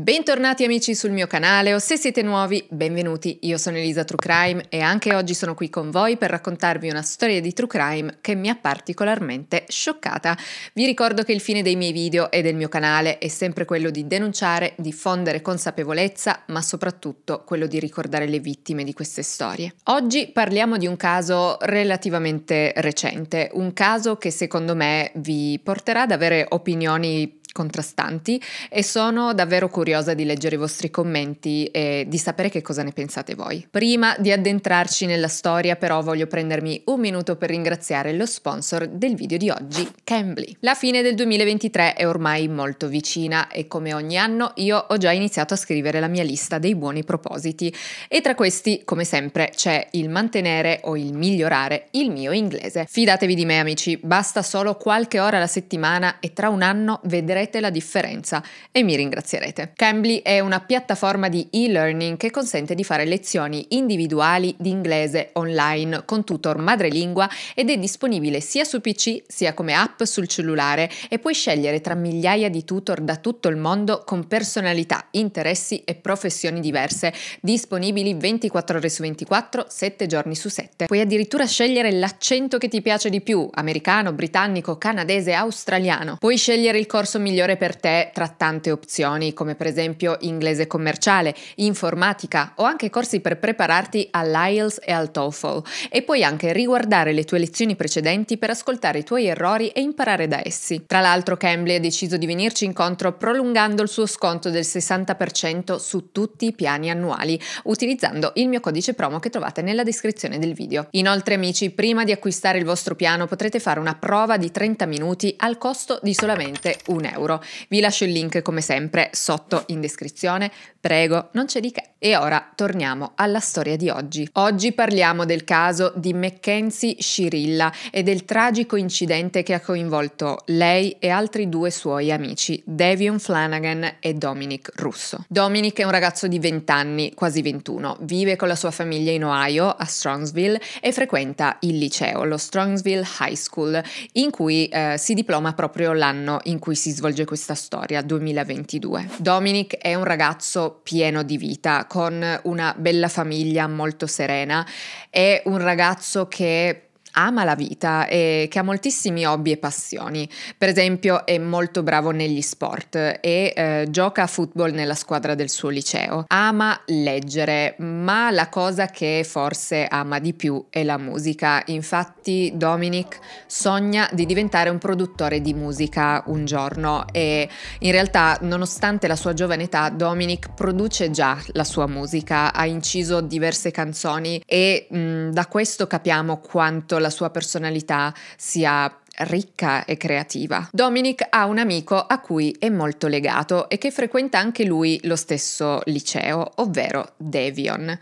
Bentornati amici sul mio canale o se siete nuovi, benvenuti. Io sono Elisa True Crime e anche oggi sono qui con voi per raccontarvi una storia di True Crime che mi ha particolarmente scioccata. Vi ricordo che il fine dei miei video e del mio canale è sempre quello di denunciare, diffondere consapevolezza, ma soprattutto quello di ricordare le vittime di queste storie. Oggi parliamo di un caso relativamente recente, un caso che secondo me vi porterà ad avere opinioni contrastanti e sono davvero curiosa di leggere i vostri commenti e di sapere che cosa ne pensate voi. Prima di addentrarci nella storia però voglio prendermi un minuto per ringraziare lo sponsor del video di oggi, Cambly. La fine del 2023 è ormai molto vicina e come ogni anno io ho già iniziato a scrivere la mia lista dei buoni propositi e tra questi come sempre c'è il mantenere o il migliorare il mio inglese. Fidatevi di me amici, basta solo qualche ora alla settimana e tra un anno vedrete noterete la differenza e mi ringrazierete. Cambly è una piattaforma di e-learning che consente di fare lezioni individuali di inglese online con tutor madrelingua ed è disponibile sia su PC sia come app sul cellulare e puoi scegliere tra migliaia di tutor da tutto il mondo con personalità, interessi e professioni diverse, disponibili 24 ore su 24, 7 giorni su 7. Puoi addirittura scegliere l'accento che ti piace di più, americano, britannico, canadese, australiano. Puoi scegliere il corso migliore migliore per te tra tante opzioni, come per esempio inglese commerciale, informatica o anche corsi per prepararti all'IELTS e al TOEFL. E puoi anche riguardare le tue lezioni precedenti per ascoltare i tuoi errori e imparare da essi. Tra l'altro Cambly ha deciso di venirci incontro prolungando il suo sconto del 60% su tutti i piani annuali, utilizzando il mio codice promo che trovate nella descrizione del video. Inoltre amici, prima di acquistare il vostro piano potrete fare una prova di 30 minuti al costo di solamente un euro euro. Vi lascio il link come sempre sotto in descrizione, prego, non c'è di che. E ora torniamo alla storia di oggi. Oggi parliamo del caso di Mackenzie Shirilla e del tragico incidente che ha coinvolto lei e altri due suoi amici, Devion Flanagan e Dominic Russo. Dominic è un ragazzo di 20 anni, quasi 21, vive con la sua famiglia in Ohio, a Strongsville, e frequenta il liceo, lo Strongsville High School, in cui eh, si diploma proprio l'anno in cui si svolge svolge questa storia, 2022. Dominic è un ragazzo pieno di vita, con una bella famiglia molto serena, è un ragazzo che ama la vita e che ha moltissimi hobby e passioni. Per esempio è molto bravo negli sport e eh, gioca a football nella squadra del suo liceo. Ama leggere, ma la cosa che forse ama di più è la musica. Infatti Dominic sogna di diventare un produttore di musica un giorno e in realtà nonostante la sua giovane età Dominic produce già la sua musica, ha inciso diverse canzoni e mh, mm, da questo capiamo quanto la la sua personalità sia ricca e creativa. Dominic ha un amico a cui è molto legato e che frequenta anche lui lo stesso liceo, ovvero Devion.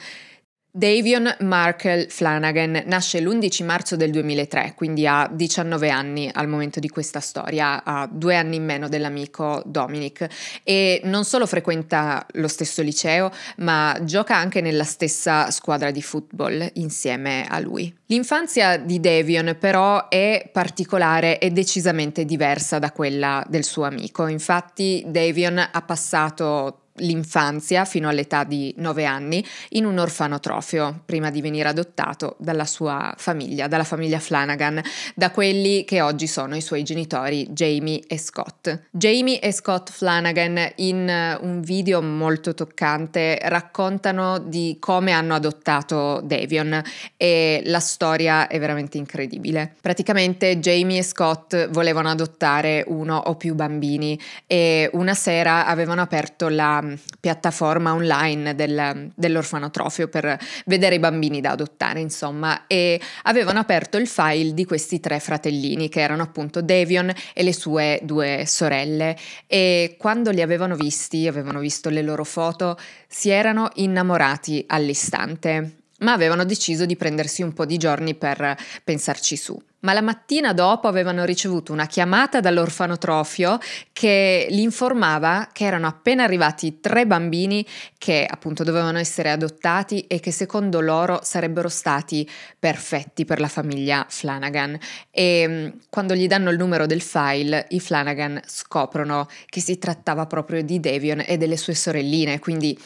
Davion Markle Flanagan nasce l'11 marzo del 2003, quindi ha 19 anni al momento di questa storia, ha due anni in meno dell'amico Dominic e non solo frequenta lo stesso liceo, ma gioca anche nella stessa squadra di football insieme a lui. L'infanzia di Davion però è particolare e decisamente diversa da quella del suo amico, infatti Davion ha passato l'infanzia fino all'età di 9 anni in un orfanotrofio prima di venire adottato dalla sua famiglia, dalla famiglia Flanagan, da quelli che oggi sono i suoi genitori Jamie e Scott. Jamie e Scott Flanagan in eh, un video molto toccante raccontano di come hanno adottato Davion e la storia è veramente incredibile. Praticamente Jamie e Scott volevano adottare uno o più bambini e una sera avevano aperto la piattaforma online del, dell'orfanotrofio per vedere i bambini da adottare, insomma, e avevano aperto il file di questi tre fratellini che erano appunto Davion e le sue due sorelle e quando li avevano visti, avevano visto le loro foto, si erano innamorati all'istante, ma avevano deciso di prendersi un po' di giorni per pensarci su ma la mattina dopo avevano ricevuto una chiamata dall'orfanotrofio che li informava che erano appena arrivati tre bambini che appunto dovevano essere adottati e che secondo loro sarebbero stati perfetti per la famiglia Flanagan. E mm, quando gli danno il numero del file, i Flanagan scoprono che si trattava proprio di Davion e delle sue sorelline, quindi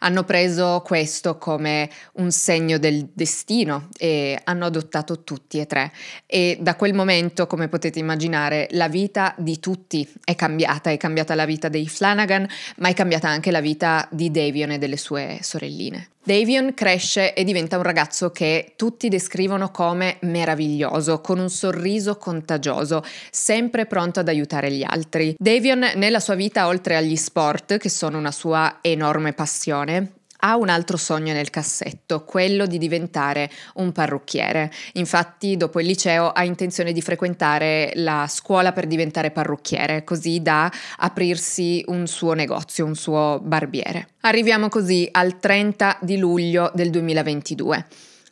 hanno preso questo come un segno del destino e hanno adottato tutti e tre. E da quel momento, come potete immaginare, la vita di tutti è cambiata, è cambiata la vita dei Flanagan, ma è cambiata anche la vita di Davion e delle sue sorelline. Davion cresce e diventa un ragazzo che tutti descrivono come meraviglioso, con un sorriso contagioso, sempre pronto ad aiutare gli altri. Davion nella sua vita, oltre agli sport, che sono una sua enorme passione, ha un altro sogno nel cassetto, quello di diventare un parrucchiere. Infatti, dopo il liceo ha intenzione di frequentare la scuola per diventare parrucchiere, così da aprirsi un suo negozio, un suo barbiere. Arriviamo così al 30 di luglio del 2022.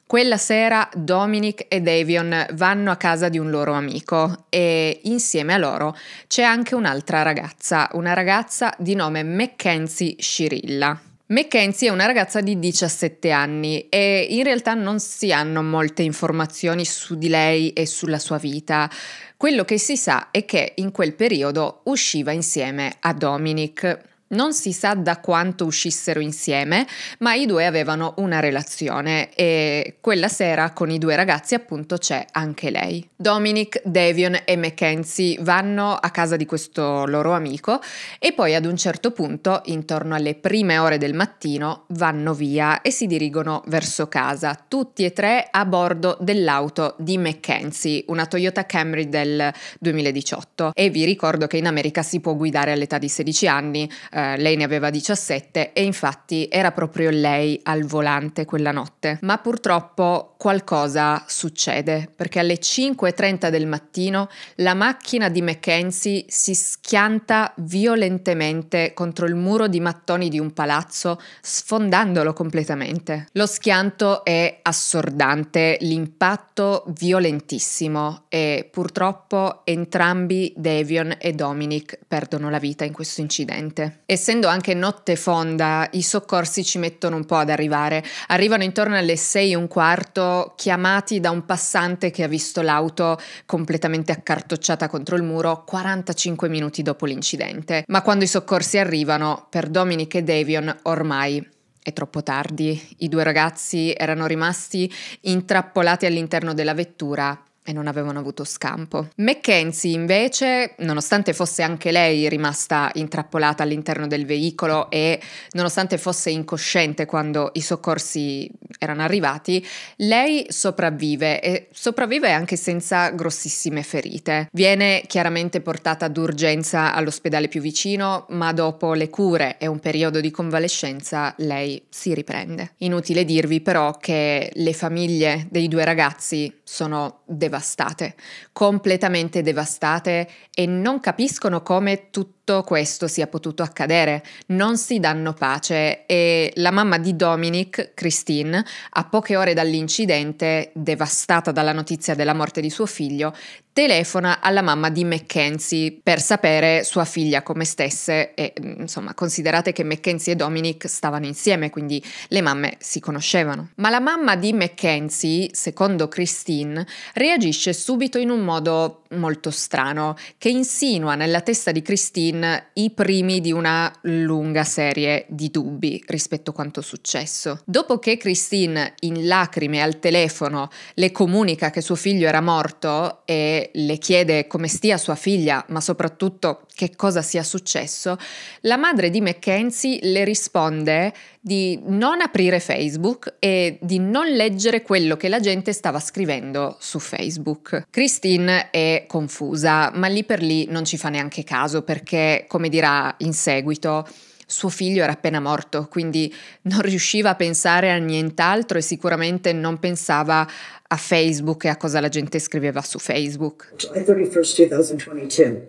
Quella sera Dominic e Davion vanno a casa di un loro amico e insieme a loro c'è anche un'altra ragazza, una ragazza di nome Mackenzie Scirilla. Mackenzie è una ragazza di 17 anni e in realtà non si hanno molte informazioni su di lei e sulla sua vita. Quello che si sa è che in quel periodo usciva insieme a Dominic. Non si sa da quanto uscissero insieme, ma i due avevano una relazione e quella sera con i due ragazzi appunto c'è anche lei. Dominic, Davion e Mackenzie vanno a casa di questo loro amico e poi ad un certo punto, intorno alle prime ore del mattino, vanno via e si dirigono verso casa, tutti e tre a bordo dell'auto di Mackenzie, una Toyota Camry del 2018. E vi ricordo che in America si può guidare all'età di 16 anni. Eh, eh, lei ne aveva 17 e infatti era proprio lei al volante quella notte. Ma purtroppo qualcosa succede, perché alle 5.30 del mattino la macchina di Mackenzie si schianta violentemente contro il muro di mattoni di un palazzo, sfondandolo completamente. Lo schianto è assordante, l'impatto violentissimo e purtroppo entrambi Davion e Dominic perdono la vita in questo incidente. Essendo anche notte fonda, i soccorsi ci mettono un po' ad arrivare, arrivano intorno alle 6 e un quarto chiamati da un passante che ha visto l'auto completamente accartocciata contro il muro 45 minuti dopo l'incidente. Ma quando i soccorsi arrivano, per Dominic e Davion ormai è troppo tardi. I due ragazzi erano rimasti intrappolati all'interno della vettura e non avevano avuto scampo. Mackenzie invece, nonostante fosse anche lei rimasta intrappolata all'interno del veicolo e nonostante fosse incosciente quando i soccorsi erano arrivati, lei sopravvive e sopravvive anche senza grossissime ferite. Viene chiaramente portata d'urgenza all'ospedale più vicino, ma dopo le cure e un periodo di convalescenza lei si riprende. Inutile dirvi però che le famiglie dei due ragazzi sono devastate devastate, completamente devastate e non capiscono come tutto tutto questo sia potuto accadere. Non si danno pace e la mamma di Dominic, Christine, a poche ore dall'incidente, devastata dalla notizia della morte di suo figlio, telefona alla mamma di Mackenzie per sapere sua figlia come stesse e mm, insomma considerate che Mackenzie e Dominic stavano insieme quindi le mamme si conoscevano. Ma la mamma di Mackenzie, secondo Christine, reagisce subito in un modo molto strano che insinua nella testa di Christine i primi di una lunga serie di dubbi rispetto a quanto successo. Dopo che Christine, in lacrime al telefono, le comunica che suo figlio era morto e le chiede come stia sua figlia, ma soprattutto che cosa sia successo, la madre di Mackenzie le risponde di non aprire Facebook e di non leggere quello che la gente stava scrivendo su Facebook. Christine è confusa, ma lì per lì non ci fa neanche caso perché, come dirà in seguito, suo figlio era appena morto, quindi non riusciva a pensare a nient'altro e sicuramente non pensava a Facebook e a cosa la gente scriveva su Facebook. July 31st, 2022.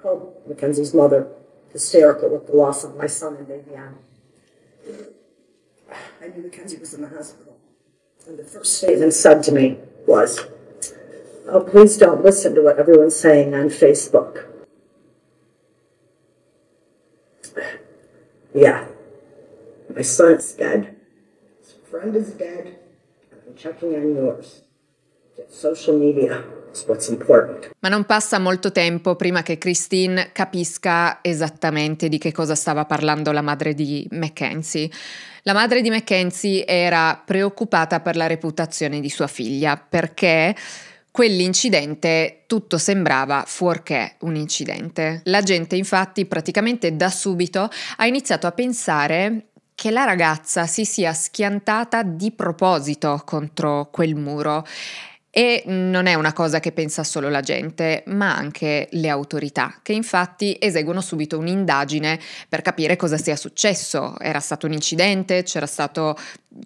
called Mackenzie's mother, hysterical with the loss of my son and baby Anna. I knew Mackenzie was in the hospital. And the first statement said to me was, Oh, please don't listen to what everyone's saying on Facebook. Yeah. My son's dead. His friend is dead. I'm checking on yours. It's social media. Ma non passa molto tempo prima che Christine capisca esattamente di che cosa stava parlando la madre di Mackenzie. La madre di Mackenzie era preoccupata per la reputazione di sua figlia perché quell'incidente tutto sembrava fuorché un incidente. La gente infatti praticamente da subito ha iniziato a pensare che la ragazza si sia schiantata di proposito contro quel muro e non è una cosa che pensa solo la gente, ma anche le autorità, che infatti eseguono subito un'indagine per capire cosa sia successo. Era stato un incidente? C'era stato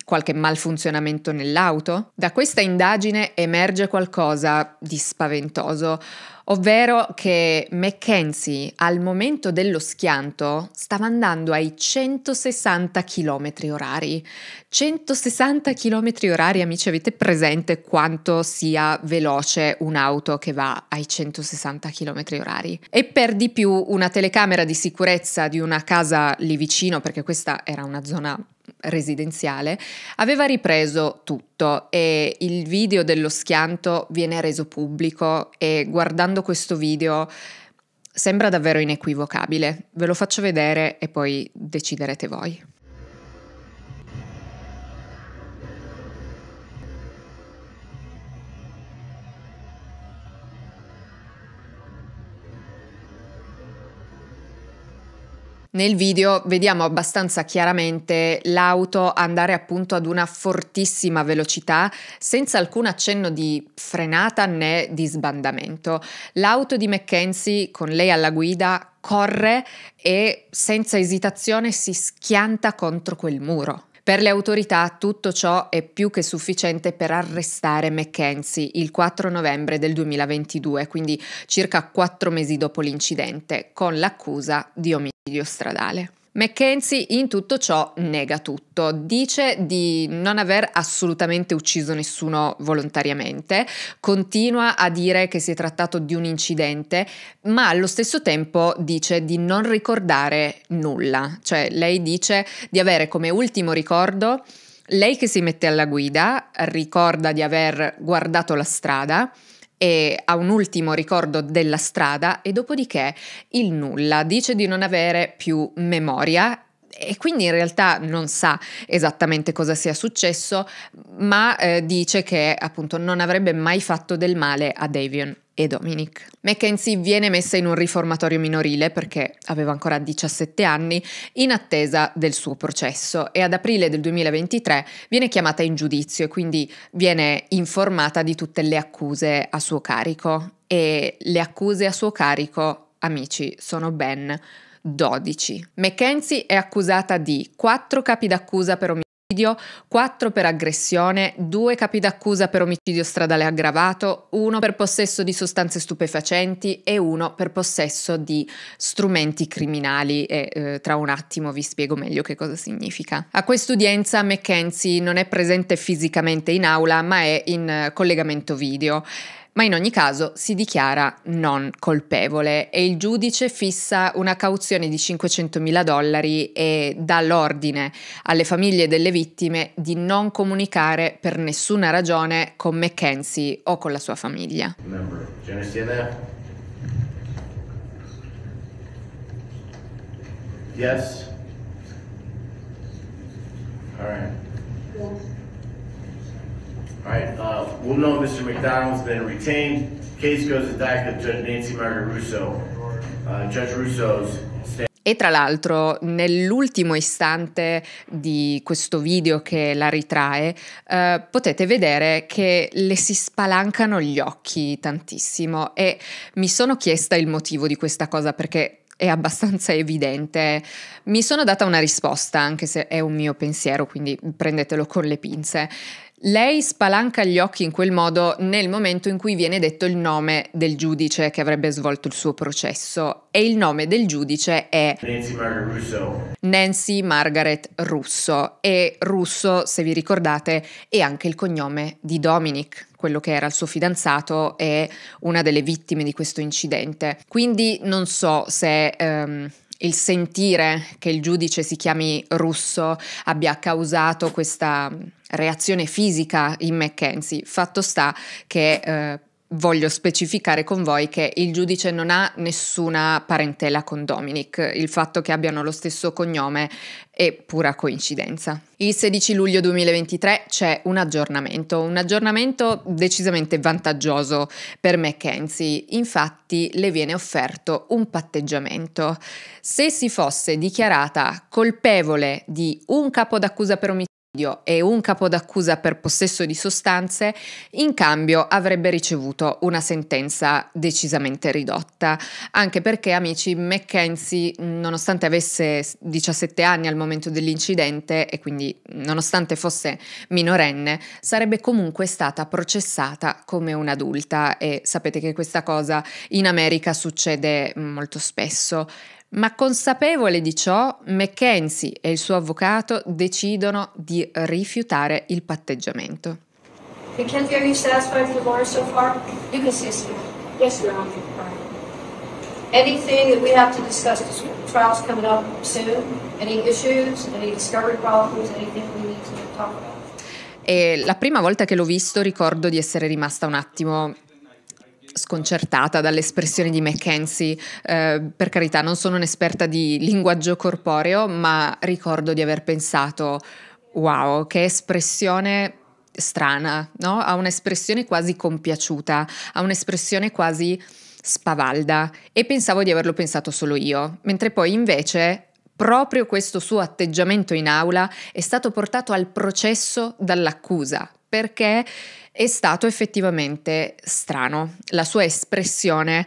qualche malfunzionamento nell'auto? Da questa indagine emerge qualcosa di spaventoso, ovvero che Mackenzie al momento dello schianto stava andando ai 160 km orari. 160 km orari, amici, avete presente quanto sia veloce un'auto che va ai 160 km orari? E per di più una telecamera di sicurezza di una casa lì vicino, perché questa era una zona residenziale, aveva ripreso tutto e il video dello schianto viene reso pubblico e guardando questo video sembra davvero inequivocabile. Ve lo faccio vedere e poi deciderete voi. Nel video vediamo abbastanza chiaramente l'auto andare appunto ad una fortissima velocità senza alcun accenno di frenata né di sbandamento. L'auto di McKenzie con lei alla guida corre e senza esitazione si schianta contro quel muro. Per le autorità tutto ciò è più che sufficiente per arrestare McKenzie il 4 novembre del 2022, quindi circa quattro mesi dopo l'incidente, con l'accusa di omicidio stradale. Mackenzie in tutto ciò nega tutto, dice di non aver assolutamente ucciso nessuno volontariamente, continua a dire che si è trattato di un incidente, ma allo stesso tempo dice di non ricordare nulla, cioè lei dice di avere come ultimo ricordo lei che si mette alla guida, ricorda di aver guardato la strada, e ha un ultimo ricordo della strada e dopodiché il nulla, dice di non avere più memoria e quindi in realtà non sa esattamente cosa sia successo, ma eh, dice che appunto non avrebbe mai fatto del male a Davion e Dominic. Mackenzie viene messa in un riformatorio minorile perché aveva ancora 17 anni in attesa del suo processo e ad aprile del 2023 viene chiamata in giudizio e quindi viene informata di tutte le accuse a suo carico e le accuse a suo carico, amici, sono ben 12. Mackenzie è accusata di 4 capi d'accusa per omicidio 4 per aggressione, 2 capi d'accusa per omicidio stradale aggravato, 1 per possesso di sostanze stupefacenti e 1 per possesso di strumenti criminali e eh, tra un attimo vi spiego meglio che cosa significa. A quest'udienza McKenzie non è presente fisicamente in aula ma è in eh, collegamento video ma in ogni caso si dichiara non colpevole e il giudice fissa una cauzione di 500.000 dollari e dà l'ordine alle famiglie delle vittime di non comunicare per nessuna ragione con McKenzie o con la sua famiglia. Yes. All right. Yes. All right, uh, we'll know Mr. McDonald's been retained. Case goes to DACA, Judge Nancy Margaret Russo. Uh, Judge Russo's e tra l'altro nell'ultimo istante di questo video che la ritrae eh, potete vedere che le si spalancano gli occhi tantissimo e mi sono chiesta il motivo di questa cosa perché è abbastanza evidente. Mi sono data una risposta anche se è un mio pensiero, quindi prendetelo con le pinze. Lei spalanca gli occhi in quel modo nel momento in cui viene detto il nome del giudice che avrebbe svolto il suo processo e il nome del giudice è Nancy Margaret Russo. Nancy Margaret Russo e Russo, se vi ricordate, è anche il cognome di Dominic, quello che era il suo fidanzato e una delle vittime di questo incidente. Quindi non so se... Um, il sentire che il giudice si chiami russo abbia causato questa reazione fisica in Mackenzie. Fatto sta che eh, voglio specificare con voi che il giudice non ha nessuna parentela con Dominic, il fatto che abbiano lo stesso cognome è pura coincidenza. Il 16 luglio 2023 c'è un aggiornamento, un aggiornamento decisamente vantaggioso per Mackenzie, infatti le viene offerto un patteggiamento. Se si fosse dichiarata colpevole di un capo d'accusa per omicidio, e un capo d'accusa per possesso di sostanze, in cambio avrebbe ricevuto una sentenza decisamente ridotta, anche perché, amici, Mackenzie, nonostante avesse 17 anni al momento dell'incidente e quindi nonostante fosse minorenne, sarebbe comunque stata processata come un'adulta e sapete che questa cosa in America succede molto spesso. Ma consapevole di ciò, Mackenzie e il suo avvocato decidono di rifiutare il patteggiamento. Mackenzie, are you satisfied with the lawyer so far? You can see me. Yes, Your Honor. Anything that we have to discuss, trials coming up soon, any issues, any discovery problems, anything we need to talk about? E la prima volta che l'ho visto ricordo di essere rimasta un attimo sconcertata dall'espressione di Mackenzie. Eh, per carità, non sono un'esperta di linguaggio corporeo, ma ricordo di aver pensato, wow, che espressione strana, no? Ha un'espressione quasi compiaciuta, ha un'espressione quasi spavalda e pensavo di averlo pensato solo io, mentre poi invece proprio questo suo atteggiamento in aula è stato portato al processo dall'accusa, perché è stato effettivamente strano. La sua espressione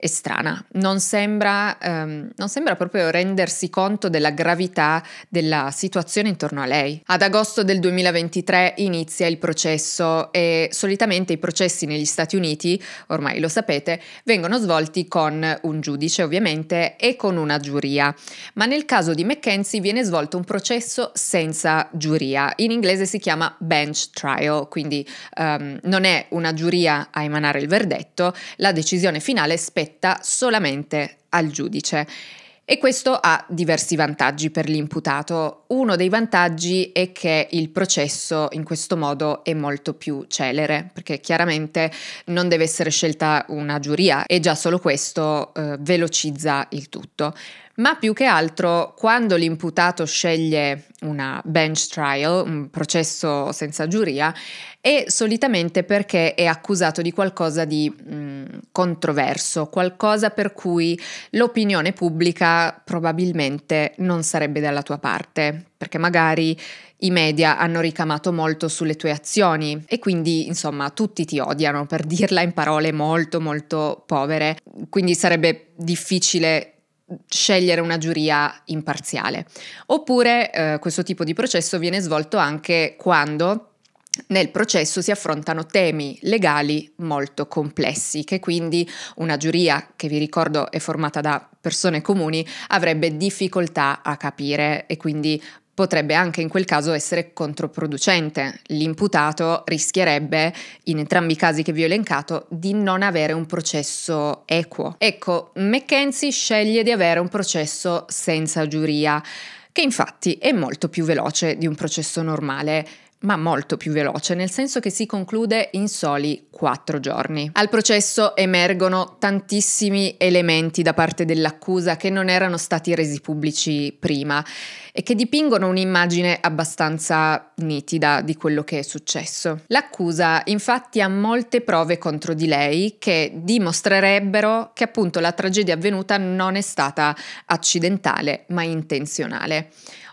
è strana, non sembra, um, non sembra, proprio rendersi conto della gravità della situazione intorno a lei. Ad agosto del 2023 inizia il processo e solitamente i processi negli Stati Uniti, ormai lo sapete, vengono svolti con un giudice ovviamente e con una giuria, ma nel caso di McKenzie viene svolto un processo senza giuria, in inglese si chiama bench trial, quindi um, non è una giuria a emanare il verdetto, la decisione finale spetta spetta solamente al giudice. E questo ha diversi vantaggi per l'imputato. Uno dei vantaggi è che il processo in questo modo è molto più celere, perché chiaramente non deve essere scelta una giuria e già solo questo eh, velocizza il tutto ma più che altro quando l'imputato sceglie una bench trial, un processo senza giuria, è solitamente perché è accusato di qualcosa di mh, mm, controverso, qualcosa per cui l'opinione pubblica probabilmente non sarebbe dalla tua parte, perché magari i media hanno ricamato molto sulle tue azioni e quindi insomma tutti ti odiano per dirla in parole molto molto povere, quindi sarebbe difficile scegliere una giuria imparziale. Oppure eh, questo tipo di processo viene svolto anche quando nel processo si affrontano temi legali molto complessi che quindi una giuria che vi ricordo è formata da persone comuni avrebbe difficoltà a capire e quindi potrebbe anche in quel caso essere controproducente. L'imputato rischierebbe, in entrambi i casi che vi ho elencato, di non avere un processo equo. Ecco, McKenzie sceglie di avere un processo senza giuria, che infatti è molto più veloce di un processo normale ma molto più veloce, nel senso che si conclude in soli quattro giorni. Al processo emergono tantissimi elementi da parte dell'accusa che non erano stati resi pubblici prima e che dipingono un'immagine abbastanza nitida di quello che è successo. L'accusa infatti ha molte prove contro di lei che dimostrerebbero che appunto la tragedia avvenuta non è stata accidentale ma intenzionale.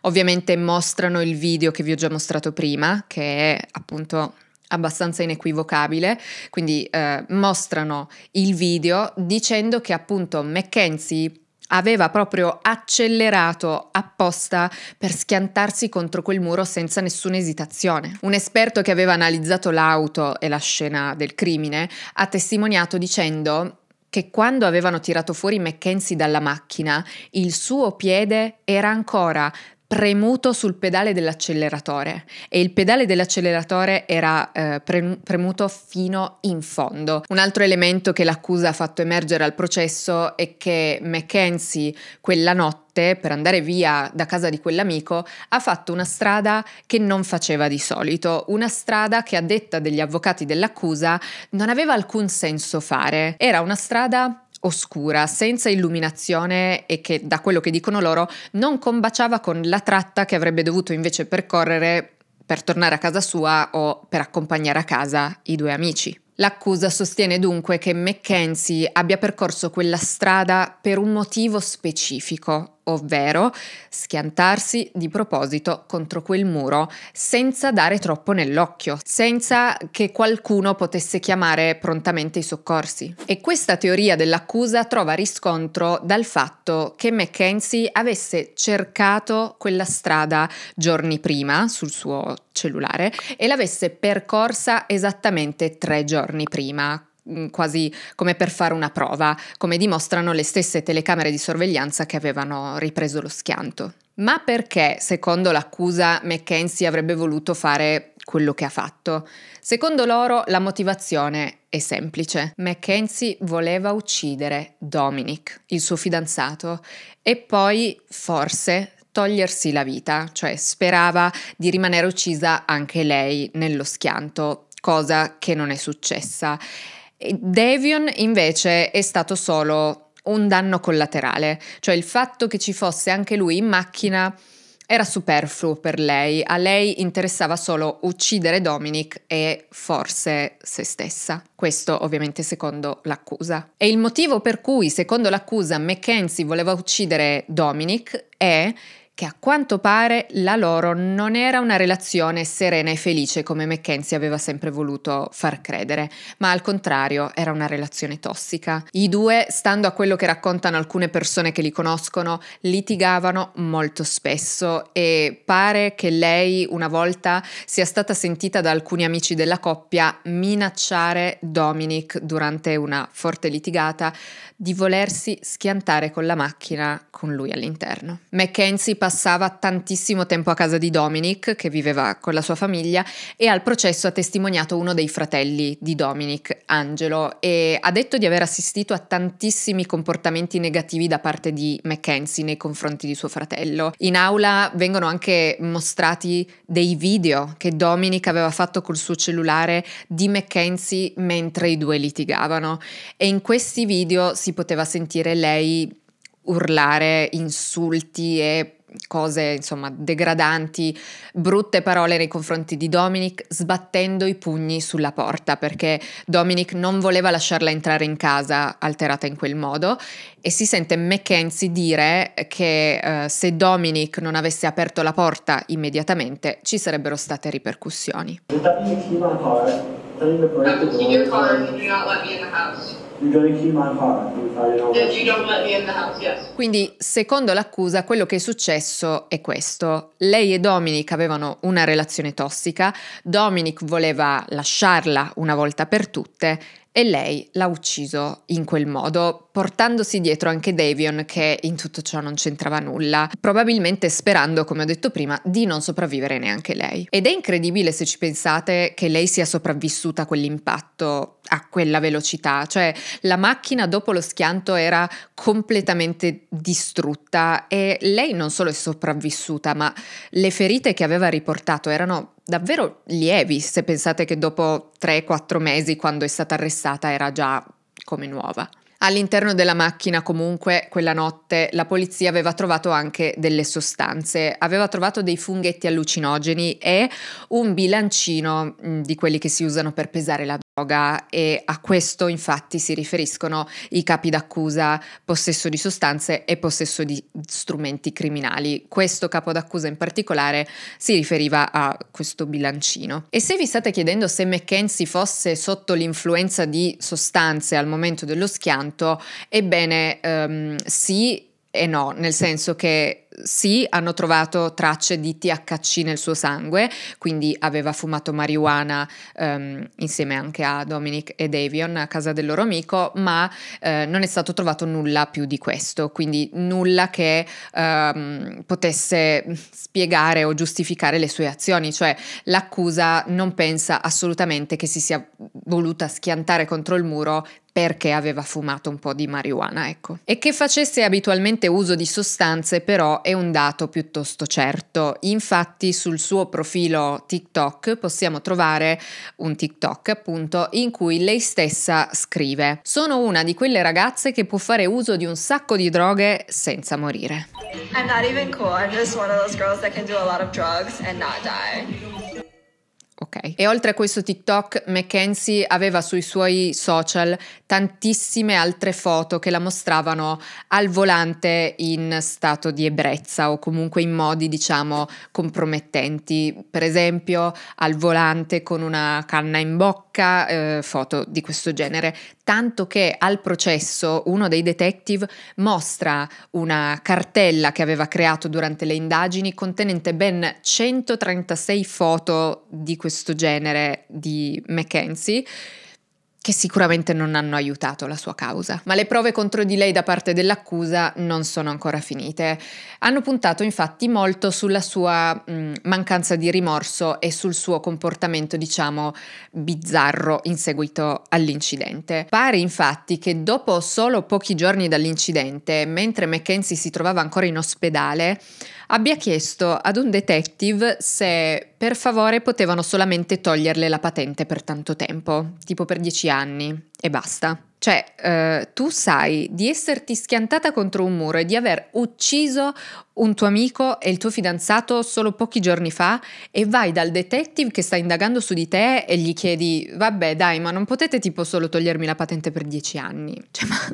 Ovviamente mostrano il video che vi ho già mostrato prima, che è appunto abbastanza inequivocabile, quindi eh, mostrano il video dicendo che appunto McKenzie aveva proprio accelerato apposta per schiantarsi contro quel muro senza nessuna esitazione. Un esperto che aveva analizzato l'auto e la scena del crimine ha testimoniato dicendo che quando avevano tirato fuori McKenzie dalla macchina, il suo piede era ancora premuto sul pedale dell'acceleratore e il pedale dell'acceleratore era eh, pre- premuto fino in fondo. Un altro elemento che l'accusa ha fatto emergere al processo è che McKenzie quella notte per andare via da casa di quell'amico ha fatto una strada che non faceva di solito, una strada che a detta degli avvocati dell'accusa non aveva alcun senso fare, era una strada oscura, senza illuminazione e che, da quello che dicono loro, non combaciava con la tratta che avrebbe dovuto invece percorrere per tornare a casa sua o per accompagnare a casa i due amici. L'accusa sostiene dunque che Mackenzie abbia percorso quella strada per un motivo specifico, ovvero schiantarsi di proposito contro quel muro senza dare troppo nell'occhio, senza che qualcuno potesse chiamare prontamente i soccorsi. E questa teoria dell'accusa trova riscontro dal fatto che Mackenzie avesse cercato quella strada giorni prima sul suo cellulare e l'avesse percorsa esattamente tre giorni prima, Mm, quasi come per fare una prova, come dimostrano le stesse telecamere di sorveglianza che avevano ripreso lo schianto. Ma perché, secondo l'accusa, McKenzie avrebbe voluto fare quello che ha fatto? Secondo loro la motivazione è semplice. McKenzie voleva uccidere Dominic, il suo fidanzato, e poi, forse, togliersi la vita, cioè sperava di rimanere uccisa anche lei nello schianto, cosa che non è successa. Davion invece è stato solo un danno collaterale, cioè il fatto che ci fosse anche lui in macchina era superfluo per lei, a lei interessava solo uccidere Dominic e forse se stessa. Questo ovviamente secondo l'accusa. E il motivo per cui, secondo l'accusa, Mackenzie voleva uccidere Dominic è che a quanto pare la loro non era una relazione serena e felice come Mackenzie aveva sempre voluto far credere, ma al contrario era una relazione tossica. I due, stando a quello che raccontano alcune persone che li conoscono, litigavano molto spesso e pare che lei una volta sia stata sentita da alcuni amici della coppia minacciare Dominic durante una forte litigata di volersi schiantare con la macchina con lui all'interno. Mackenzie passava tantissimo tempo a casa di Dominic, che viveva con la sua famiglia, e al processo ha testimoniato uno dei fratelli di Dominic, Angelo, e ha detto di aver assistito a tantissimi comportamenti negativi da parte di Mackenzie nei confronti di suo fratello. In aula vengono anche mostrati dei video che Dominic aveva fatto col suo cellulare di Mackenzie mentre i due litigavano e in questi video si poteva sentire lei urlare insulti e cose insomma degradanti, brutte parole nei confronti di Dominic, sbattendo i pugni sulla porta perché Dominic non voleva lasciarla entrare in casa alterata in quel modo e si sente Mackenzie dire che eh, se Dominic non avesse aperto la porta immediatamente ci sarebbero state ripercussioni. Did that mean key my car? Quindi, secondo l'accusa, quello che è successo è questo. Lei e Dominic avevano una relazione tossica, Dominic voleva lasciarla una volta per tutte e lei l'ha ucciso in quel modo, portandosi dietro anche Davion che in tutto ciò non c'entrava nulla, probabilmente sperando, come ho detto prima, di non sopravvivere neanche lei. Ed è incredibile se ci pensate che lei sia sopravvissuta a quell'impatto, a quella velocità, cioè la macchina dopo lo schianto era completamente distrutta e lei non solo è sopravvissuta, ma le ferite che aveva riportato erano davvero lievi se pensate che dopo 3-4 mesi quando è stata arrestata era già come nuova. All'interno della macchina comunque quella notte la polizia aveva trovato anche delle sostanze, aveva trovato dei funghetti allucinogeni e un bilancino mm, di quelli che si usano per pesare la droga e a questo infatti si riferiscono i capi d'accusa possesso di sostanze e possesso di strumenti criminali. Questo capo d'accusa in particolare si riferiva a questo bilancino. E se vi state chiedendo se McKenzie fosse sotto l'influenza di sostanze al momento dello schianto, accanto? Ebbene, ehm, sì e no, nel senso che sì, hanno trovato tracce di THC nel suo sangue, quindi aveva fumato marijuana ehm, insieme anche a Dominic e Davion a casa del loro amico, ma eh, non è stato trovato nulla più di questo, quindi nulla che ehm, potesse spiegare o giustificare le sue azioni, cioè l'accusa non pensa assolutamente che si sia voluta schiantare contro il muro perché aveva fumato un po' di marijuana, ecco. E che facesse abitualmente uso di sostanze però è un dato piuttosto certo. Infatti sul suo profilo TikTok possiamo trovare un TikTok appunto in cui lei stessa scrive: "Sono una di quelle ragazze che può fare uso di un sacco di droghe senza morire". I'm not even cool. I'm just one of those girls that can do a lot of drugs and not die. Ok. E oltre a questo TikTok, Mackenzie aveva sui suoi social tantissime altre foto che la mostravano al volante in stato di ebbrezza o comunque in modi, diciamo, compromettenti. Per esempio, al volante con una canna in bocca, eh, foto di questo genere tanto che al processo uno dei detective mostra una cartella che aveva creato durante le indagini contenente ben 136 foto di questo genere di Mackenzie che sicuramente non hanno aiutato la sua causa. Ma le prove contro di lei da parte dell'accusa non sono ancora finite. Hanno puntato infatti molto sulla sua mh, mm, mancanza di rimorso e sul suo comportamento, diciamo, bizzarro in seguito all'incidente. Pare infatti che dopo solo pochi giorni dall'incidente, mentre Mackenzie si trovava ancora in ospedale, abbia chiesto ad un detective se per favore potevano solamente toglierle la patente per tanto tempo, tipo per dieci 15 anni e basta. Cioè, eh, tu sai di esserti schiantata contro un muro e di aver ucciso un tuo amico e il tuo fidanzato solo pochi giorni fa e vai dal detective che sta indagando su di te e gli chiedi, vabbè dai, ma non potete tipo solo togliermi la patente per dieci anni. Cioè, ma...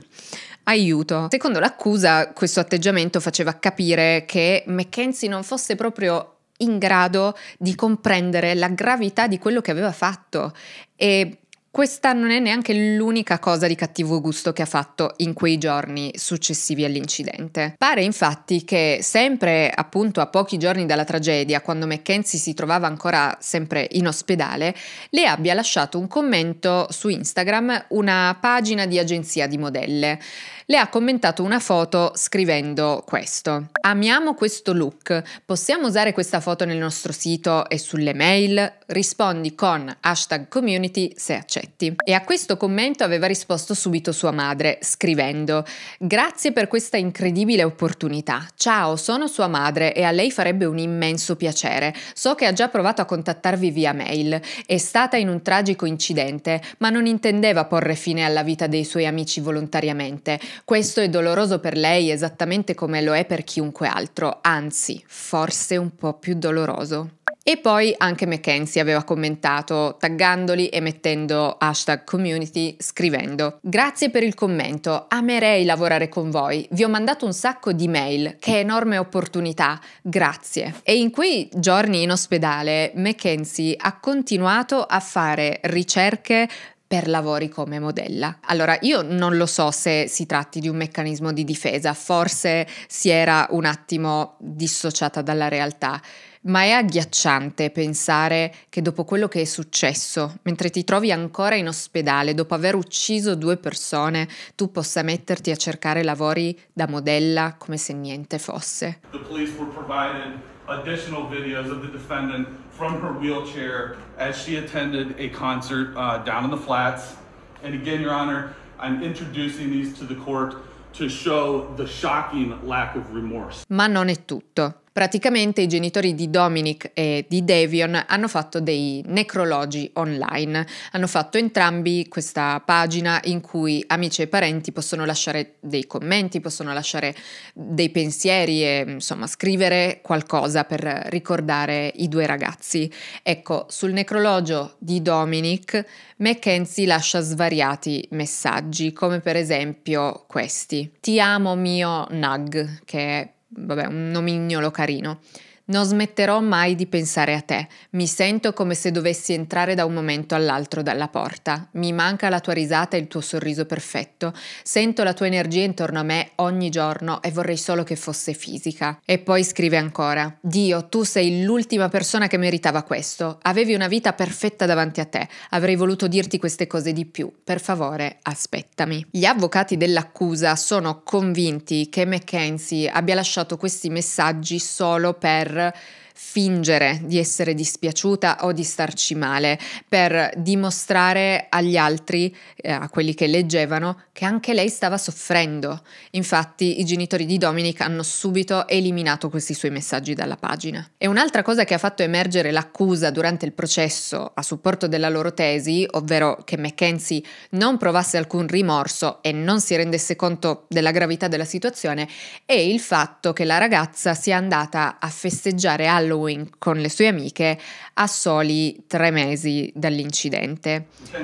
Aiuto. Secondo l'accusa, questo atteggiamento faceva capire che Mackenzie non fosse proprio in grado di comprendere la gravità di quello che aveva fatto e questa non è neanche l'unica cosa di cattivo gusto che ha fatto in quei giorni successivi all'incidente. Pare infatti che sempre appunto a pochi giorni dalla tragedia, quando Mackenzie si trovava ancora sempre in ospedale, le abbia lasciato un commento su Instagram una pagina di agenzia di modelle le ha commentato una foto scrivendo questo. Amiamo questo look, possiamo usare questa foto nel nostro sito e sulle mail? Rispondi con hashtag community se accetti. E a questo commento aveva risposto subito sua madre scrivendo Grazie per questa incredibile opportunità. Ciao, sono sua madre e a lei farebbe un immenso piacere. So che ha già provato a contattarvi via mail. È stata in un tragico incidente, ma non intendeva porre fine alla vita dei suoi amici volontariamente. Questo è doloroso per lei esattamente come lo è per chiunque altro, anzi, forse un po' più doloroso. E poi anche McKenzie aveva commentato, taggandoli e mettendo hashtag community, scrivendo Grazie per il commento, amerei lavorare con voi, vi ho mandato un sacco di mail, che enorme opportunità, grazie. E in quei giorni in ospedale McKenzie ha continuato a fare ricerche per lavori come modella. Allora, io non lo so se si tratti di un meccanismo di difesa, forse si era un attimo dissociata dalla realtà ma è agghiacciante pensare che dopo quello che è successo, mentre ti trovi ancora in ospedale, dopo aver ucciso due persone, tu possa metterti a cercare lavori da modella come se niente fosse. The police were provided additional videos of the defendant from her wheelchair as she attended a concert uh, down in the flats. And again, Your Honor, I'm introducing these to the court to show the shocking lack of remorse. Ma non è tutto. Praticamente i genitori di Dominic e di Davion hanno fatto dei necrologi online, hanno fatto entrambi questa pagina in cui amici e parenti possono lasciare dei commenti, possono lasciare dei pensieri e insomma scrivere qualcosa per ricordare i due ragazzi. Ecco, sul necrologio di Dominic Mackenzie lascia svariati messaggi, come per esempio questi. Ti amo mio Nug, che è vabbè, un nomignolo carino. Non smetterò mai di pensare a te. Mi sento come se dovessi entrare da un momento all'altro dalla porta. Mi manca la tua risata e il tuo sorriso perfetto. Sento la tua energia intorno a me ogni giorno e vorrei solo che fosse fisica. E poi scrive ancora: Dio, tu sei l'ultima persona che meritava questo. Avevi una vita perfetta davanti a te. Avrei voluto dirti queste cose di più. Per favore, aspettami. Gli avvocati dell'accusa sono convinti che Mackenzie abbia lasciato questi messaggi solo per per fingere di essere dispiaciuta o di starci male, per dimostrare agli altri, eh, a quelli che leggevano, che anche lei stava soffrendo. Infatti i genitori di Dominic hanno subito eliminato questi suoi messaggi dalla pagina. E un'altra cosa che ha fatto emergere l'accusa durante il processo a supporto della loro tesi, ovvero che Mackenzie non provasse alcun rimorso e non si rendesse conto della gravità della situazione, è il fatto che la ragazza sia andata a festeggiare al Halloween con le sue amiche a soli tre mesi dall'incidente. Uh,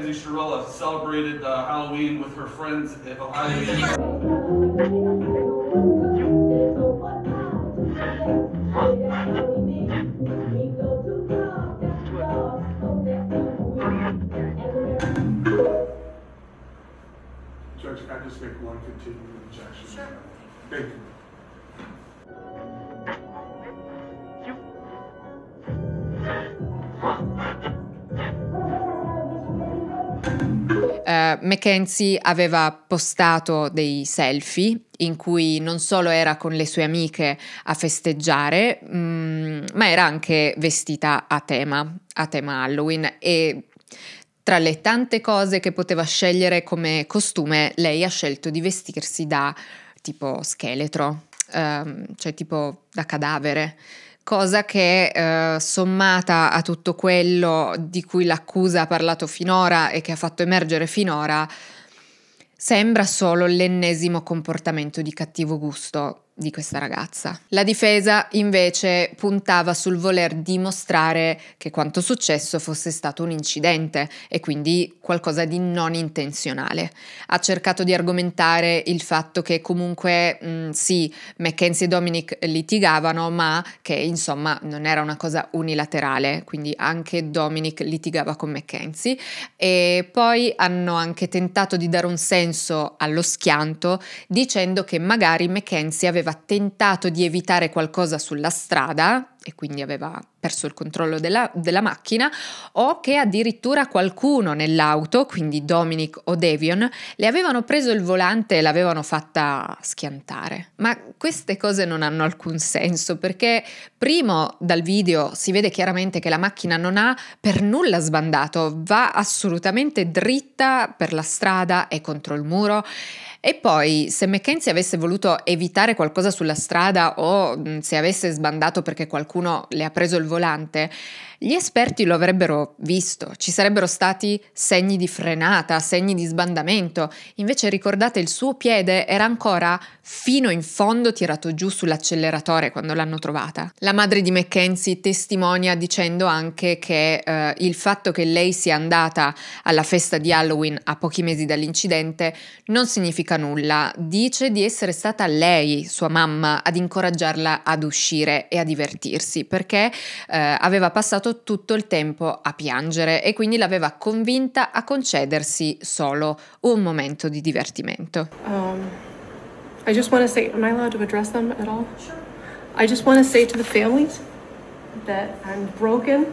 Judge, I just make one continuing objection. Sure. Thank you. eh, Mackenzie aveva postato dei selfie in cui non solo era con le sue amiche a festeggiare, mh, mm, ma era anche vestita a tema, a tema Halloween e tra le tante cose che poteva scegliere come costume, lei ha scelto di vestirsi da tipo scheletro, ehm, cioè tipo da cadavere cosa che eh, sommata a tutto quello di cui l'accusa ha parlato finora e che ha fatto emergere finora, sembra solo l'ennesimo comportamento di cattivo gusto di questa ragazza. La difesa invece puntava sul voler dimostrare che quanto successo fosse stato un incidente e quindi qualcosa di non intenzionale. Ha cercato di argomentare il fatto che comunque mh, mm, sì, Mackenzie e Dominic litigavano, ma che insomma non era una cosa unilaterale, quindi anche Dominic litigava con Mackenzie e poi hanno anche tentato di dare un senso allo schianto dicendo che magari Mackenzie aveva aveva tentato di evitare qualcosa sulla strada, e quindi aveva perso il controllo della, della macchina o che addirittura qualcuno nell'auto, quindi Dominic o Devion, le avevano preso il volante e l'avevano fatta schiantare. Ma queste cose non hanno alcun senso perché primo dal video si vede chiaramente che la macchina non ha per nulla sbandato, va assolutamente dritta per la strada e contro il muro. E poi, se Mackenzie avesse voluto evitare qualcosa sulla strada o se avesse sbandato perché qualcuno qualcuno le ha preso il volante gli esperti lo avrebbero visto, ci sarebbero stati segni di frenata, segni di sbandamento, invece ricordate il suo piede era ancora fino in fondo tirato giù sull'acceleratore quando l'hanno trovata. La madre di Mackenzie testimonia dicendo anche che eh, il fatto che lei sia andata alla festa di Halloween a pochi mesi dall'incidente non significa nulla, dice di essere stata lei, sua mamma, ad incoraggiarla ad uscire e a divertirsi perché eh, aveva passato passato tutto il tempo a piangere e quindi l'aveva convinta a concedersi solo un momento di divertimento. Um, I just want to say, am I allowed to address them at all? I just want to say to the families that I'm broken,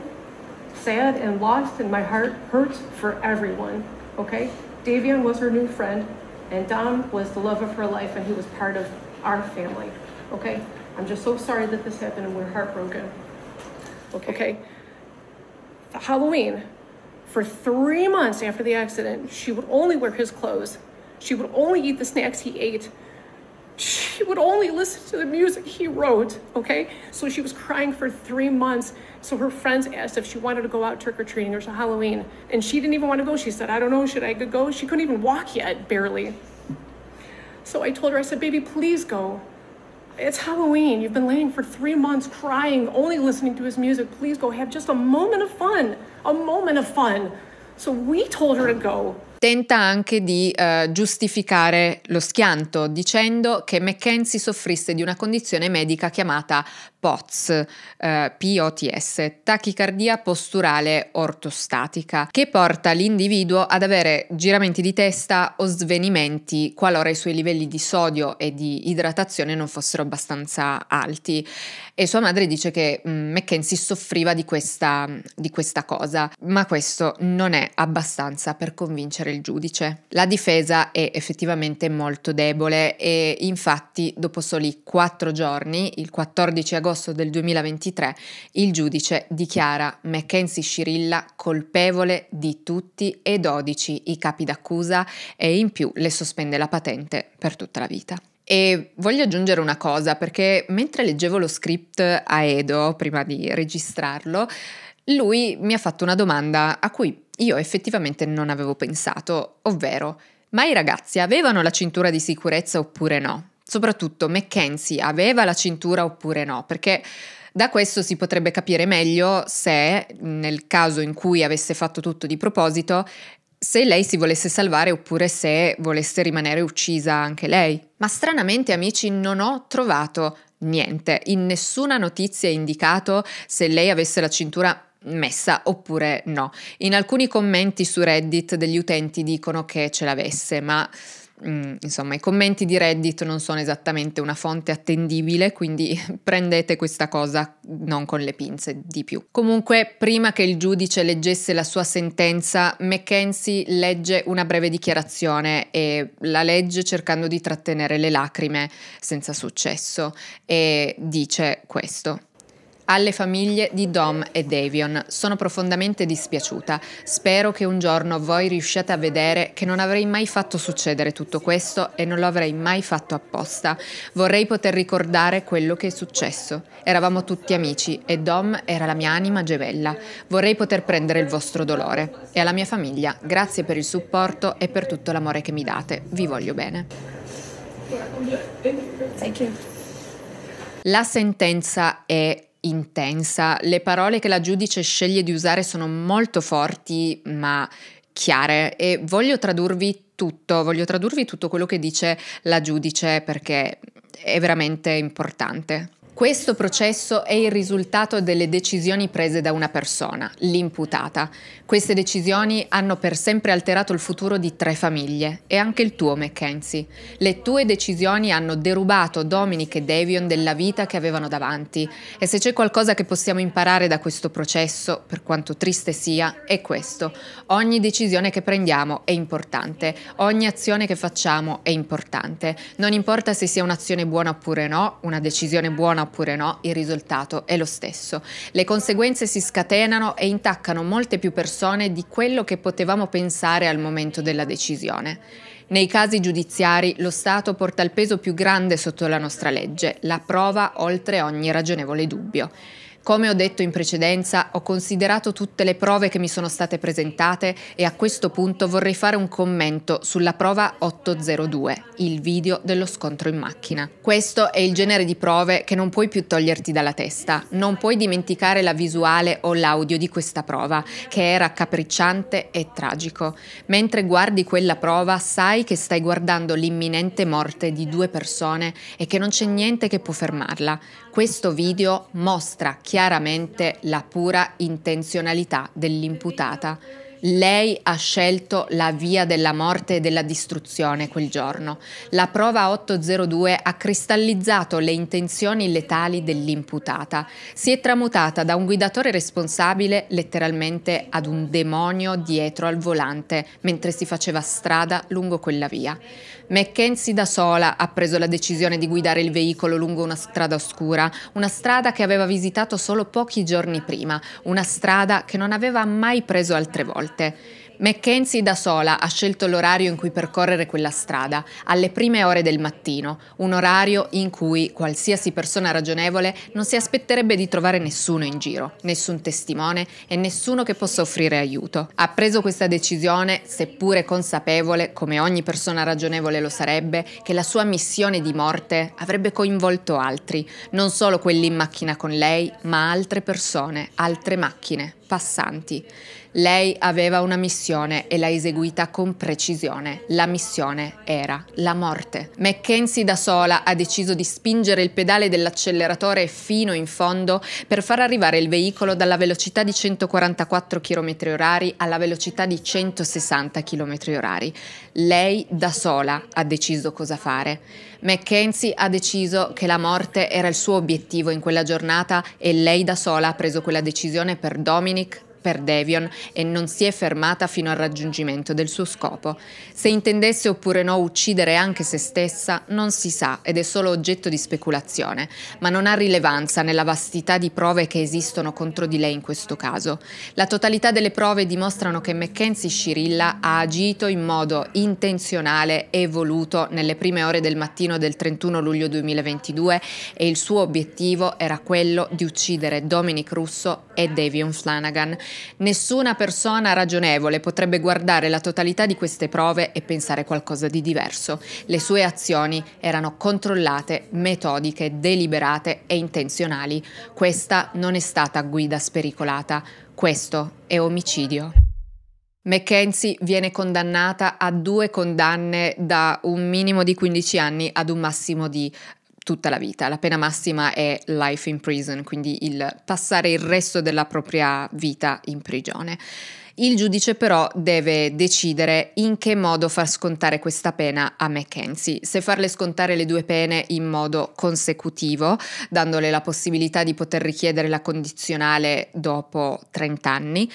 sad and lost and my heart hurts for everyone, okay? Davion was her new friend and Dom was the love of her life and he was part of our family, okay? I'm just so sorry that this happened and we're heartbroken. Okay. okay. Halloween, for three months after the accident, she would only wear his clothes. She would only eat the snacks he ate. She would only listen to the music he wrote, okay? So she was crying for three months. So her friends asked if she wanted to go out trick or treating or to Halloween. And she didn't even want to go. She said, I don't know, should I go? She couldn't even walk yet, barely. So I told her, I said, baby, please go. It's Halloween. You've been laying for three months crying, only listening to his music. Please go have just a moment of fun. A moment of fun. So we told her to go. Tenta anche di eh, giustificare lo schianto dicendo che Mackenzie soffrisse di una condizione medica chiamata POTS, eh, POTS, tachicardia posturale ortostatica, che porta l'individuo ad avere giramenti di testa o svenimenti qualora i suoi livelli di sodio e di idratazione non fossero abbastanza alti. E sua madre dice che mh, mm, Mackenzie soffriva di questa, di questa cosa, ma questo non è abbastanza per convincere il giudice. La difesa è effettivamente molto debole e infatti dopo soli 4 giorni, il 14 agosto, agosto del 2023 il giudice dichiara Mackenzie Scirilla colpevole di tutti e 12 i capi d'accusa e in più le sospende la patente per tutta la vita. E voglio aggiungere una cosa perché mentre leggevo lo script a Edo prima di registrarlo, lui mi ha fatto una domanda a cui io effettivamente non avevo pensato, ovvero ma i ragazzi avevano la cintura di sicurezza oppure no? Soprattutto Mackenzie aveva la cintura oppure no, perché da questo si potrebbe capire meglio se, nel caso in cui avesse fatto tutto di proposito, se lei si volesse salvare oppure se volesse rimanere uccisa anche lei. Ma stranamente, amici, non ho trovato niente. In nessuna notizia è indicato se lei avesse la cintura messa oppure no. In alcuni commenti su Reddit degli utenti dicono che ce l'avesse, ma Mm, insomma i commenti di Reddit non sono esattamente una fonte attendibile, quindi prendete questa cosa non con le pinze di più. Comunque, prima che il giudice leggesse la sua sentenza, Mackenzie legge una breve dichiarazione e la legge cercando di trattenere le lacrime senza successo e dice questo alle famiglie di Dom e Davion. Sono profondamente dispiaciuta. Spero che un giorno voi riusciate a vedere che non avrei mai fatto succedere tutto questo e non lo avrei mai fatto apposta. Vorrei poter ricordare quello che è successo. Eravamo tutti amici e Dom era la mia anima gemella. Vorrei poter prendere il vostro dolore. E alla mia famiglia, grazie per il supporto e per tutto l'amore che mi date. Vi voglio bene. Thank you. La sentenza è intensa. Le parole che la giudice sceglie di usare sono molto forti, ma chiare e voglio tradurvi tutto, voglio tradurvi tutto quello che dice la giudice perché è veramente importante. Questo processo è il risultato delle decisioni prese da una persona, l'imputata. Queste decisioni hanno per sempre alterato il futuro di tre famiglie e anche il tuo, Mackenzie. Le tue decisioni hanno derubato Dominic e Davion della vita che avevano davanti e se c'è qualcosa che possiamo imparare da questo processo, per quanto triste sia, è questo. Ogni decisione che prendiamo è importante, ogni azione che facciamo è importante. Non importa se sia un'azione buona oppure no, una decisione buona oppure no, il risultato è lo stesso. Le conseguenze si scatenano e intaccano molte più persone di quello che potevamo pensare al momento della decisione. Nei casi giudiziari lo Stato porta il peso più grande sotto la nostra legge, la prova oltre ogni ragionevole dubbio. Come ho detto in precedenza, ho considerato tutte le prove che mi sono state presentate e a questo punto vorrei fare un commento sulla prova 802, il video dello scontro in macchina. Questo è il genere di prove che non puoi più toglierti dalla testa, non puoi dimenticare la visuale o l'audio di questa prova, che era capricciante e tragico. Mentre guardi quella prova sai che stai guardando l'imminente morte di due persone e che non c'è niente che può fermarla. Questo video mostra chiaramente la pura intenzionalità dell'imputata. Lei ha scelto la via della morte e della distruzione quel giorno. La prova 802 ha cristallizzato le intenzioni letali dell'imputata. Si è tramutata da un guidatore responsabile letteralmente ad un demonio dietro al volante mentre si faceva strada lungo quella via. Mackenzie da sola ha preso la decisione di guidare il veicolo lungo una strada oscura, una strada che aveva visitato solo pochi giorni prima, una strada che non aveva mai preso altre volte alte. Mackenzie da sola ha scelto l'orario in cui percorrere quella strada, alle prime ore del mattino, un orario in cui qualsiasi persona ragionevole non si aspetterebbe di trovare nessuno in giro, nessun testimone e nessuno che possa offrire aiuto. Ha preso questa decisione, seppure consapevole, come ogni persona ragionevole lo sarebbe, che la sua missione di morte avrebbe coinvolto altri, non solo quelli in macchina con lei, ma altre persone, altre macchine, passanti. Lei aveva una missione e l'ha eseguita con precisione. La missione era la morte. Mackenzie da sola ha deciso di spingere il pedale dell'acceleratore fino in fondo per far arrivare il veicolo dalla velocità di 144 km h alla velocità di 160 km h Lei da sola ha deciso cosa fare. Mackenzie ha deciso che la morte era il suo obiettivo in quella giornata e lei da sola ha preso quella decisione per Dominic, per Devion e non si è fermata fino al raggiungimento del suo scopo. Se intendesse oppure no uccidere anche se stessa non si sa ed è solo oggetto di speculazione, ma non ha rilevanza nella vastità di prove che esistono contro di lei in questo caso. La totalità delle prove dimostrano che Mackenzie Scirilla ha agito in modo intenzionale e voluto nelle prime ore del mattino del 31 luglio 2022 e il suo obiettivo era quello di uccidere Dominic Russo e Davion Flanagan Nessuna persona ragionevole potrebbe guardare la totalità di queste prove e pensare qualcosa di diverso. Le sue azioni erano controllate, metodiche, deliberate e intenzionali. Questa non è stata guida spericolata, questo è omicidio. Mackenzie viene condannata a due condanne da un minimo di 15 anni ad un massimo di tutta la vita. La pena massima è life in prison, quindi il passare il resto della propria vita in prigione. Il giudice però deve decidere in che modo far scontare questa pena a Mackenzie, se farle scontare le due pene in modo consecutivo, dandole la possibilità di poter richiedere la condizionale dopo 30 anni,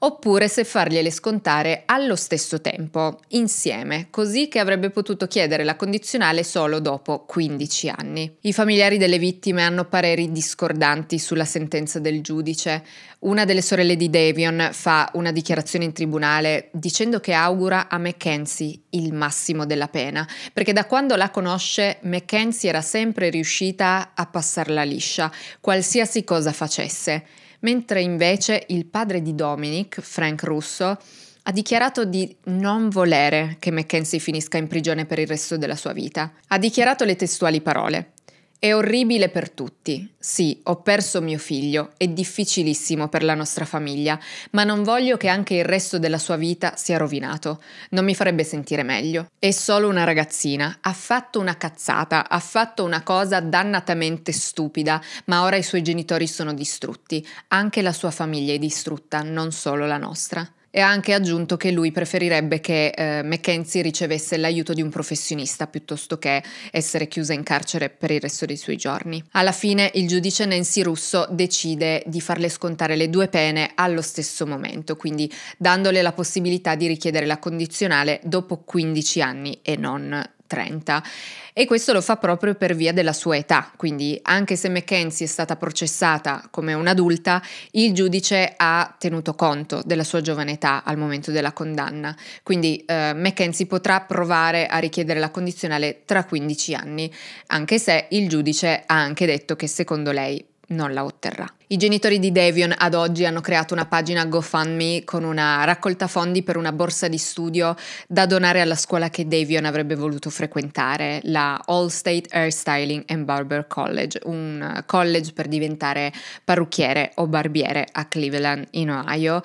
oppure se fargliele scontare allo stesso tempo, insieme, così che avrebbe potuto chiedere la condizionale solo dopo 15 anni. I familiari delle vittime hanno pareri discordanti sulla sentenza del giudice. Una delle sorelle di Davion fa una dichiarazione in tribunale dicendo che augura a Mackenzie il massimo della pena, perché da quando la conosce Mackenzie era sempre riuscita a passarla liscia, qualsiasi cosa facesse mentre invece il padre di Dominic, Frank Russo, ha dichiarato di non volere che Mackenzie finisca in prigione per il resto della sua vita. Ha dichiarato le testuali parole. È orribile per tutti. Sì, ho perso mio figlio, è difficilissimo per la nostra famiglia, ma non voglio che anche il resto della sua vita sia rovinato. Non mi farebbe sentire meglio. È solo una ragazzina, ha fatto una cazzata, ha fatto una cosa dannatamente stupida, ma ora i suoi genitori sono distrutti, anche la sua famiglia è distrutta, non solo la nostra e ha anche aggiunto che lui preferirebbe che eh, Mackenzie ricevesse l'aiuto di un professionista piuttosto che essere chiusa in carcere per il resto dei suoi giorni. Alla fine il giudice Nancy Russo decide di farle scontare le due pene allo stesso momento, quindi dandole la possibilità di richiedere la condizionale dopo 15 anni e non 30 e questo lo fa proprio per via della sua età, quindi anche se McKenzie è stata processata come un'adulta, il giudice ha tenuto conto della sua giovane età al momento della condanna, quindi eh, McKenzie potrà provare a richiedere la condizionale tra 15 anni, anche se il giudice ha anche detto che secondo lei non la otterrà. I genitori di Devion ad oggi hanno creato una pagina GoFundMe con una raccolta fondi per una borsa di studio da donare alla scuola che Devion avrebbe voluto frequentare, la All State Hairstyling and Barber College, un college per diventare parrucchiere o barbiere a Cleveland in Ohio,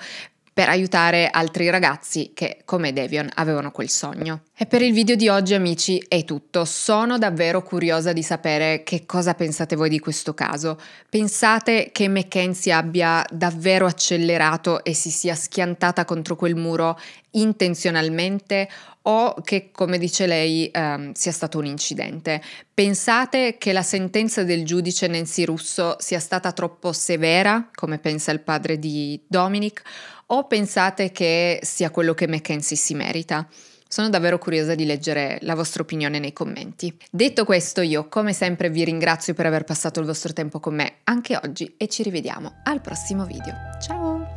per aiutare altri ragazzi che, come Devion, avevano quel sogno. E per il video di oggi, amici, è tutto. Sono davvero curiosa di sapere che cosa pensate voi di questo caso. Pensate che McKenzie abbia davvero accelerato e si sia schiantata contro quel muro intenzionalmente o che, come dice lei, ehm, sia stato un incidente. Pensate che la sentenza del giudice Nancy Russo sia stata troppo severa, come pensa il padre di Dominic, o pensate che sia quello che Mackenzie si merita? Sono davvero curiosa di leggere la vostra opinione nei commenti. Detto questo, io come sempre vi ringrazio per aver passato il vostro tempo con me anche oggi e ci rivediamo al prossimo video. Ciao!